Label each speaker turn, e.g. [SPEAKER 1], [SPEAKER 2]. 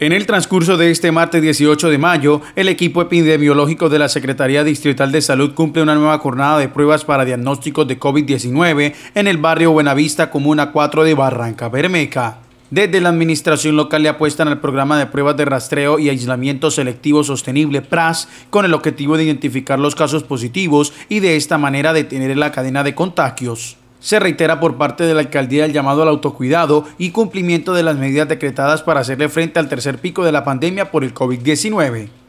[SPEAKER 1] En el transcurso de este martes 18 de mayo, el equipo epidemiológico de la Secretaría Distrital de Salud cumple una nueva jornada de pruebas para diagnósticos de COVID-19 en el barrio Buenavista, Comuna 4 de Barranca Bermeca. Desde la administración local le apuestan al programa de pruebas de rastreo y aislamiento selectivo sostenible PRAS con el objetivo de identificar los casos positivos y de esta manera detener la cadena de contagios. Se reitera por parte de la alcaldía el llamado al autocuidado y cumplimiento de las medidas decretadas para hacerle frente al tercer pico de la pandemia por el COVID-19.